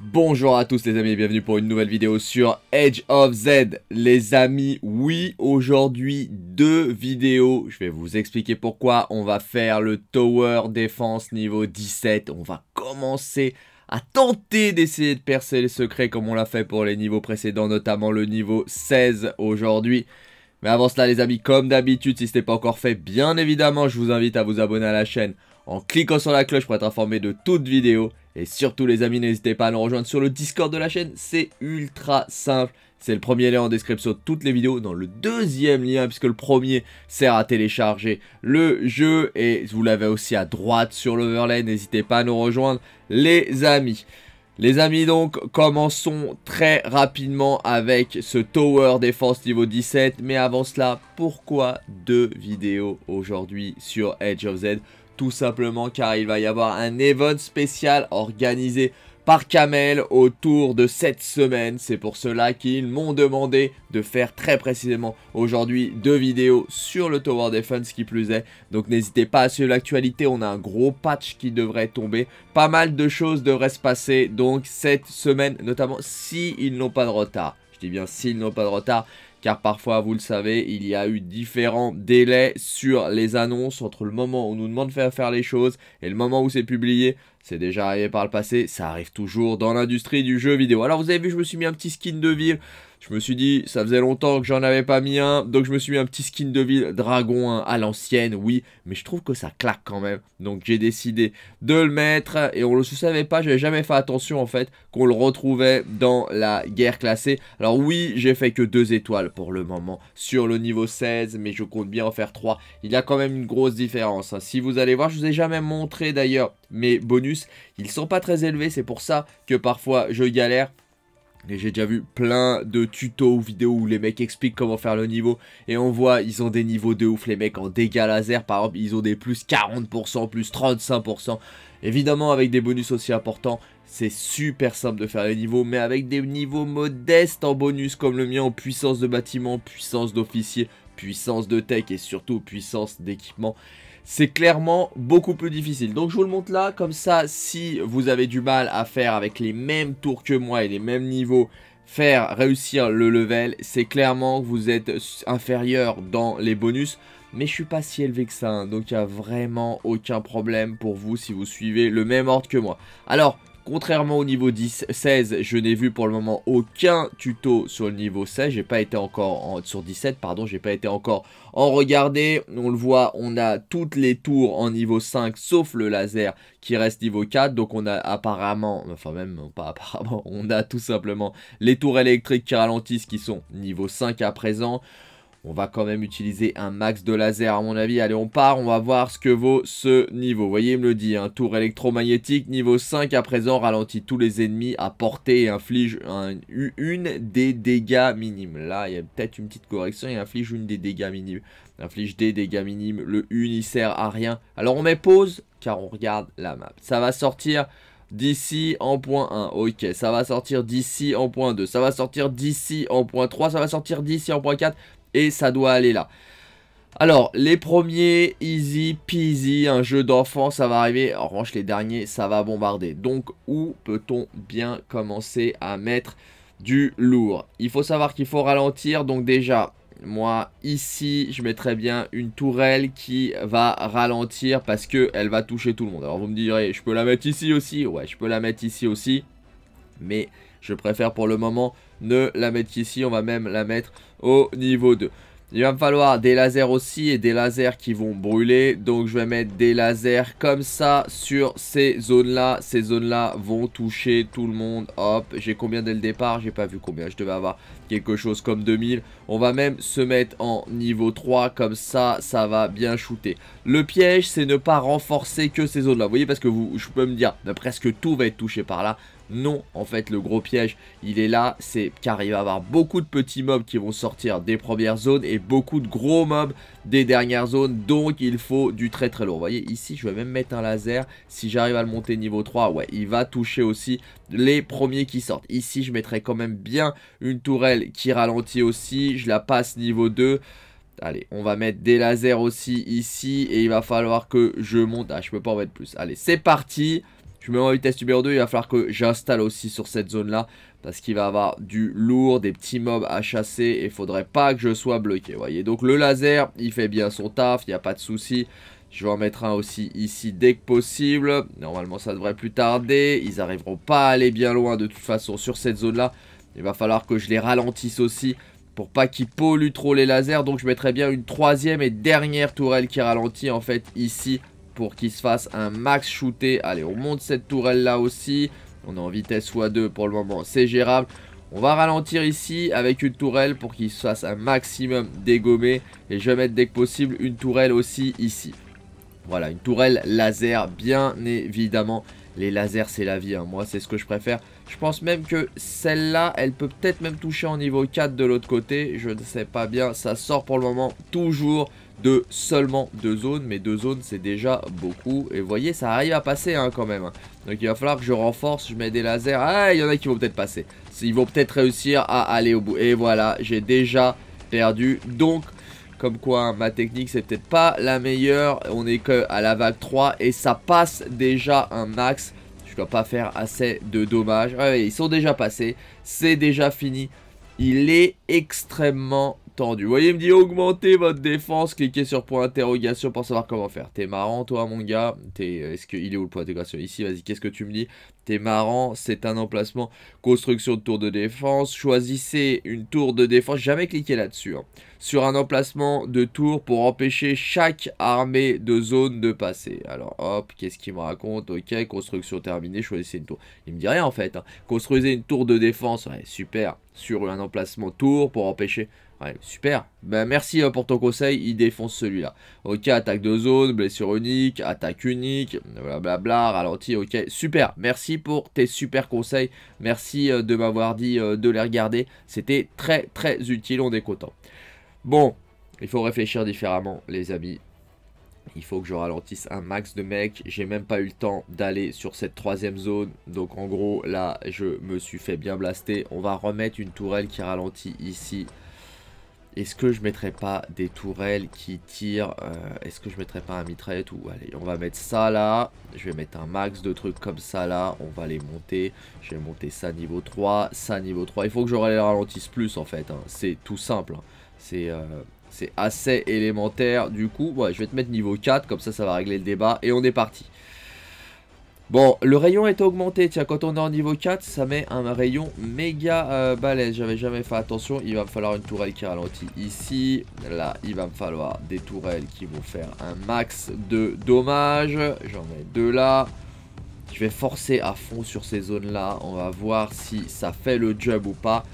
Bonjour à tous les amis et bienvenue pour une nouvelle vidéo sur Edge of Z. Les amis, oui, aujourd'hui deux vidéos. Je vais vous expliquer pourquoi. On va faire le Tower Defense niveau 17. On va commencer à tenter d'essayer de percer les secrets comme on l'a fait pour les niveaux précédents, notamment le niveau 16 aujourd'hui. Mais avant cela les amis, comme d'habitude, si ce n'est pas encore fait, bien évidemment, je vous invite à vous abonner à la chaîne en cliquant sur la cloche pour être informé de toutes vidéos. Et surtout les amis, n'hésitez pas à nous rejoindre sur le Discord de la chaîne, c'est ultra simple. C'est le premier lien en description de toutes les vidéos. Dans le deuxième lien, puisque le premier sert à télécharger le jeu. Et vous l'avez aussi à droite sur l'overlay. N'hésitez pas à nous rejoindre, les amis. Les amis donc, commençons très rapidement avec ce Tower Defense niveau 17. Mais avant cela, pourquoi deux vidéos aujourd'hui sur Edge of Z Tout simplement car il va y avoir un event spécial organisé par Kamel autour de cette semaine. C'est pour cela qu'ils m'ont demandé de faire très précisément aujourd'hui deux vidéos sur le Tower Defense qui plus est. Donc n'hésitez pas à suivre l'actualité, on a un gros patch qui devrait tomber. Pas mal de choses devraient se passer donc cette semaine, notamment s'ils ils n'ont pas de retard. Je dis bien s'ils n'ont pas de retard car parfois, vous le savez, il y a eu différents délais sur les annonces entre le moment où on nous demande de faire, faire les choses et le moment où c'est publié. C'est déjà arrivé par le passé, ça arrive toujours dans l'industrie du jeu vidéo. Alors vous avez vu, je me suis mis un petit skin de ville. Je me suis dit, ça faisait longtemps que j'en avais pas mis un, donc je me suis mis un petit skin de ville dragon à l'ancienne, oui, mais je trouve que ça claque quand même. Donc j'ai décidé de le mettre et on ne le savait pas, j'avais jamais fait attention en fait qu'on le retrouvait dans la guerre classée. Alors oui, j'ai fait que deux étoiles pour le moment sur le niveau 16, mais je compte bien en faire 3. Il y a quand même une grosse différence. Hein. Si vous allez voir, je vous ai jamais montré d'ailleurs mes bonus. Ils sont pas très élevés, c'est pour ça que parfois je galère. Et j'ai déjà vu plein de tutos ou vidéos où les mecs expliquent comment faire le niveau. Et on voit, ils ont des niveaux de ouf, les mecs en dégâts laser, par exemple, ils ont des plus 40%, plus 35%. Évidemment, avec des bonus aussi importants, c'est super simple de faire les niveaux, mais avec des niveaux modestes en bonus, comme le mien en puissance de bâtiment, puissance d'officier, puissance de tech et surtout puissance d'équipement c'est clairement beaucoup plus difficile. Donc je vous le montre là, comme ça, si vous avez du mal à faire avec les mêmes tours que moi et les mêmes niveaux, faire réussir le level, c'est clairement que vous êtes inférieur dans les bonus. Mais je suis pas si élevé que ça, hein, donc il n'y a vraiment aucun problème pour vous si vous suivez le même ordre que moi. Alors, Contrairement au niveau 16, je n'ai vu pour le moment aucun tuto sur le niveau 16. J'ai pas été encore sur 17, pardon, j'ai pas été encore en regarder. On le voit, on a toutes les tours en niveau 5 sauf le laser qui reste niveau 4. Donc on a apparemment, enfin même pas apparemment, on a tout simplement les tours électriques qui ralentissent qui sont niveau 5 à présent. On va quand même utiliser un max de laser à mon avis. Allez, on part, on va voir ce que vaut ce niveau. Vous voyez, il me le dit, un hein. tour électromagnétique, niveau 5 à présent, ralentit tous les ennemis à portée et inflige une des dégâts minimes. Là, il y a peut-être une petite correction, il inflige une des dégâts minimes. Il inflige des dégâts minimes, le 1 il sert à rien. Alors on met pause, car on regarde la map. Ça va sortir d'ici en point 1. Ok, ça va sortir d'ici en point 2. Ça va sortir d'ici en point 3. Ça va sortir d'ici en point 4 et ça doit aller là. Alors, les premiers, easy peasy, un jeu d'enfant, ça va arriver. En revanche, les derniers, ça va bombarder. Donc, où peut-on bien commencer à mettre du lourd Il faut savoir qu'il faut ralentir. Donc déjà, moi, ici, je mettrais bien une tourelle qui va ralentir parce qu'elle va toucher tout le monde. Alors, vous me direz, je peux la mettre ici aussi Ouais, je peux la mettre ici aussi. Mais je préfère pour le moment ne la mettre qu'ici. On va même la mettre au niveau 2. Il va me falloir des lasers aussi et des lasers qui vont brûler. Donc je vais mettre des lasers comme ça sur ces zones-là. Ces zones-là vont toucher tout le monde. Hop, j'ai combien dès le départ J'ai pas vu combien. Je devais avoir quelque chose comme 2000. On va même se mettre en niveau 3 comme ça, ça va bien shooter. Le piège, c'est ne pas renforcer que ces zones-là. Vous voyez, parce que vous, je peux me dire, presque tout va être touché par là. Non, en fait, le gros piège, il est là, c'est car il va y avoir beaucoup de petits mobs qui vont sortir des premières zones et beaucoup de gros mobs des dernières zones, donc il faut du très très lourd. Vous voyez, ici, je vais même mettre un laser, si j'arrive à le monter niveau 3, ouais, il va toucher aussi les premiers qui sortent. Ici, je mettrai quand même bien une tourelle qui ralentit aussi, je la passe niveau 2. Allez, on va mettre des lasers aussi ici et il va falloir que je monte. Ah, je peux pas en mettre plus. Allez, c'est parti. Je me en vitesse numéro 2, il va falloir que j'installe aussi sur cette zone-là. Parce qu'il va avoir du lourd, des petits mobs à chasser et il faudrait pas que je sois bloqué, voyez. Donc le laser, il fait bien son taf, il n'y a pas de souci. Je vais en mettre un aussi ici dès que possible. Normalement, ça devrait plus tarder. Ils arriveront pas à aller bien loin de toute façon sur cette zone-là. Il va falloir que je les ralentisse aussi pour pas qu'ils polluent trop les lasers. Donc je mettrai bien une troisième et dernière tourelle qui ralentit en fait ici pour qu'il se fasse un max shooté. Allez, on monte cette tourelle là aussi. On est en vitesse à 2 pour le moment, c'est gérable. On va ralentir ici avec une tourelle pour qu'il se fasse un maximum dégommé. Et je vais mettre dès que possible une tourelle aussi ici. Voilà, une tourelle laser, bien évidemment. Les lasers, c'est la vie, hein. moi, c'est ce que je préfère. Je pense même que celle-là, elle peut peut-être même toucher en niveau 4 de l'autre côté. Je ne sais pas bien, ça sort pour le moment toujours de seulement deux zones, mais deux zones c'est déjà beaucoup. Et vous voyez, ça arrive à passer hein, quand même. Hein. Donc il va falloir que je renforce, je mets des lasers. Ah, il y en a qui vont peut-être passer. Ils vont peut-être réussir à aller au bout. Et voilà, j'ai déjà perdu. Donc, comme quoi hein, ma technique c'est peut-être pas la meilleure. On est que à la vague 3 et ça passe déjà un max. Je dois pas faire assez de dommages. Ah ils sont déjà passés. C'est déjà fini. Il est extrêmement vous voyez, il me dit augmenter votre défense, cliquez sur point d'interrogation pour savoir comment faire. T'es marrant, toi, mon gars. T'es, est-ce qu'il est où le point d'intégration Ici, vas-y, qu'est-ce que tu me dis T'es marrant, c'est un emplacement. Construction de tour de défense. Choisissez une tour de défense. Jamais cliqué là-dessus. Hein. Sur un emplacement de tour pour empêcher chaque armée de zone de passer. Alors, hop, qu'est-ce qu'il me raconte Ok, construction terminée, choisissez une tour. Il me dit rien en fait. Hein. Construisez une tour de défense. Ouais, super. Sur un emplacement tour pour empêcher super. Ben, merci euh, pour ton conseil, il défonce celui-là. Ok, attaque de zone, blessure unique, attaque unique, blablabla, ralenti, ok. Super, merci pour tes super conseils. Merci euh, de m'avoir dit euh, de les regarder. C'était très très utile, on est content. Bon, il faut réfléchir différemment, les amis. Il faut que je ralentisse un max de mecs. J'ai même pas eu le temps d'aller sur cette troisième zone. Donc en gros, là, je me suis fait bien blaster. On va remettre une tourelle qui ralentit ici. Est-ce que je mettrais pas des tourelles qui tirent euh, Est-ce que je mettrais pas un mitraillette ou allez, on va mettre ça là. Je vais mettre un max de trucs comme ça là. On va les monter. Je vais monter ça niveau 3, ça niveau 3. Il faut que je les ralentisse plus en fait. Hein. C'est tout simple. Hein. Euh, c'est assez élémentaire. Du coup, je vais te mettre niveau 4. Comme ça, ça va régler le débat. Et on est parti. Bon, le rayon est augmenté. Tiens, quand on est en niveau 4, ça met un rayon méga euh, balèze. J'avais jamais fait attention. Il va me falloir une tourelle qui ralentit ici. Là, il va me falloir des tourelles qui vont faire un max de dommages. J'en mets deux là. Je vais forcer à fond sur ces zones-là. On va voir si ça fait le job ou pas.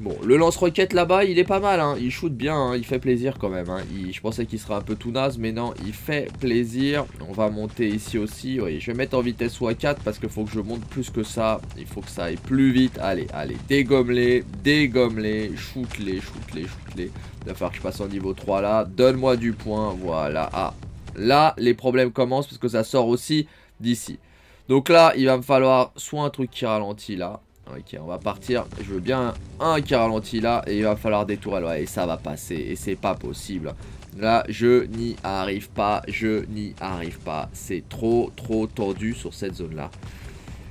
Bon, le lance-roquette là-bas, il est pas mal, hein. il shoot bien, hein. il fait plaisir quand même. Hein. je pensais qu'il serait un peu tout naze, mais non, il fait plaisir. On va monter ici aussi, oui, je vais mettre en vitesse soit 4 parce qu'il faut que je monte plus que ça. Il faut que ça aille plus vite. Allez, allez, dégomme-les, dégomme-les, shoot-les, shoot-les, shoot-les. Il va falloir que je passe en niveau 3 là. Donne-moi du point, voilà. Ah, là, les problèmes commencent parce que ça sort aussi d'ici. Donc là, il va me falloir soit un truc qui ralentit là, Ok, on va partir. Je veux bien un qui ralentit là. Et il va falloir des tourelles. Ouais, et ça va passer. Et c'est pas possible. Là, je n'y arrive pas. Je n'y arrive pas. C'est trop, trop tendu sur cette zone-là.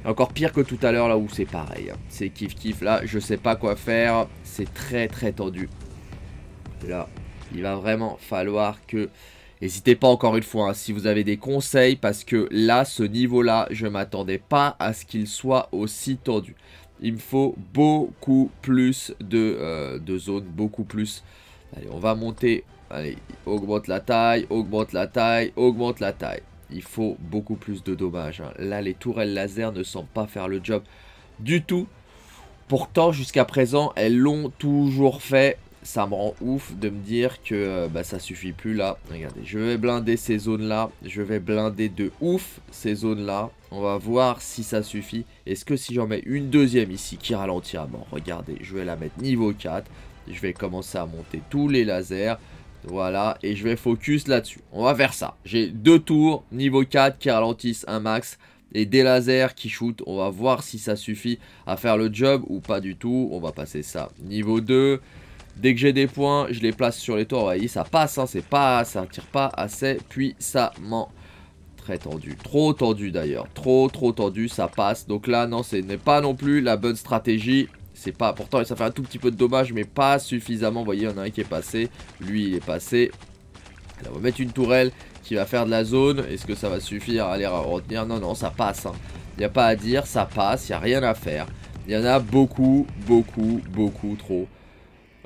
Encore pire que tout à l'heure, là où c'est pareil. C'est kiff kiff. Là, je sais pas quoi faire. C'est très, très tendu. Là, il va vraiment falloir que... N'hésitez pas encore une fois hein, si vous avez des conseils parce que là, ce niveau-là, je m'attendais pas à ce qu'il soit aussi tendu. Il me faut beaucoup plus de, euh, de zones, beaucoup plus. Allez, on va monter. Allez, augmente la taille, augmente la taille, augmente la taille. Il faut beaucoup plus de dommages. Hein. Là, les tourelles laser ne semblent pas faire le job du tout. Pourtant, jusqu'à présent, elles l'ont toujours fait ça me rend ouf de me dire que euh, bah, ça suffit plus là. Regardez, je vais blinder ces zones-là. Je vais blinder de ouf ces zones-là. On va voir si ça suffit. Est-ce que si j'en mets une deuxième ici qui ralentit à mort Regardez, je vais la mettre niveau 4. Je vais commencer à monter tous les lasers. Voilà, et je vais focus là-dessus. On va faire ça. J'ai deux tours niveau 4 qui ralentissent un max et des lasers qui shootent. On va voir si ça suffit à faire le job ou pas du tout. On va passer ça niveau 2. Dès que j'ai des points, je les place sur les toits. Vous voyez, ça passe, hein, c'est pas, ça tire pas assez puissamment. Très tendu, trop tendu d'ailleurs, trop trop tendu, ça passe. Donc là, non, ce n'est pas non plus la bonne stratégie. C'est pas pourtant, ça fait un tout petit peu de dommage, mais pas suffisamment. Vous voyez, il y en a un qui est passé, lui il est passé. Là on va mettre une tourelle qui va faire de la zone. Est-ce que ça va suffire à les retenir Non, non, ça passe. Hein. Il n'y a pas à dire, ça passe, il n'y a rien à faire. Il y en a beaucoup, beaucoup, beaucoup trop.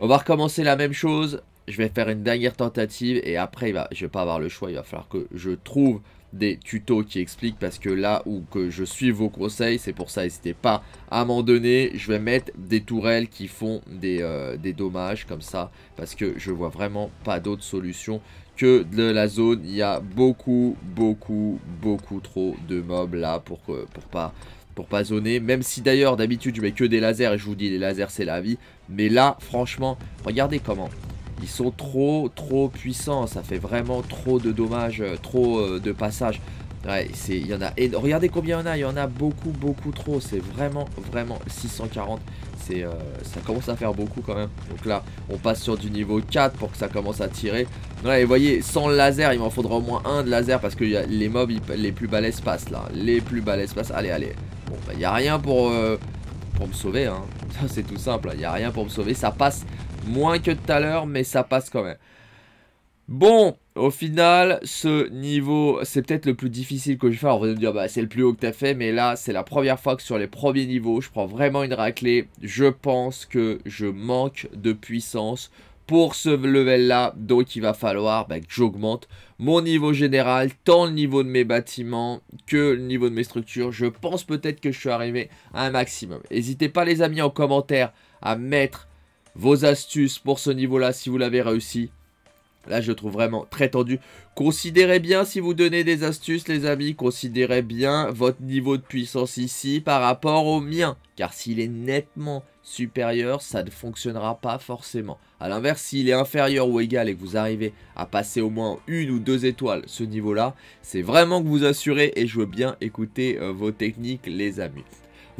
On va recommencer la même chose. Je vais faire une dernière tentative et après, je bah, je vais pas avoir le choix. Il va falloir que je trouve des tutos qui expliquent parce que là où que je suis vos conseils, c'est pour ça, n'hésitez pas à m'en donner. Je vais mettre des tourelles qui font des, euh, des dommages comme ça parce que je vois vraiment pas d'autre solution que de la zone. Il y a beaucoup, beaucoup, beaucoup trop de mobs là pour, que, pour pas pour pas zoner. Même si d'ailleurs d'habitude je mets que des lasers et je vous dis les lasers c'est la vie. Mais là franchement regardez comment. Ils sont trop trop puissants. Ça fait vraiment trop de dommages, euh, trop euh, de passages. Ouais, c'est, il y en a. Et regardez combien il y en a. Il y en a beaucoup, beaucoup trop. C'est vraiment, vraiment 640. C'est, euh, ça commence à faire beaucoup quand même. Donc là, on passe sur du niveau 4 pour que ça commence à tirer. Ouais, et voyez, sans le laser, il m'en faudra au moins un de laser parce que les mobs, les plus balèzes passent là. Les plus balèzes passent. Allez, allez. Bon, bah, a rien pour, euh, pour me sauver, hein. C'est tout simple, il hein. n'y a rien pour me sauver. Ça passe moins que tout à l'heure, mais ça passe quand même. Bon, au final, ce niveau, c'est peut-être le plus difficile que je fais. on va dire, bah, c'est le plus haut que tu as fait, mais là, c'est la première fois que sur les premiers niveaux, je prends vraiment une raclée. Je pense que je manque de puissance pour ce level-là. Donc, il va falloir bah, que j'augmente mon niveau général, tant le niveau de mes bâtiments que le niveau de mes structures. Je pense peut-être que je suis arrivé à un maximum. N'hésitez pas, les amis, en commentaire à mettre vos astuces pour ce niveau-là si vous l'avez réussi. Là, je trouve vraiment très tendu. Considérez bien, si vous donnez des astuces, les amis, considérez bien votre niveau de puissance ici par rapport au mien. Car s'il est nettement supérieur, ça ne fonctionnera pas forcément. A l'inverse, s'il est inférieur ou égal et que vous arrivez à passer au moins une ou deux étoiles ce niveau-là, c'est vraiment que vous assurez et je veux bien écouter euh, vos techniques, les amis.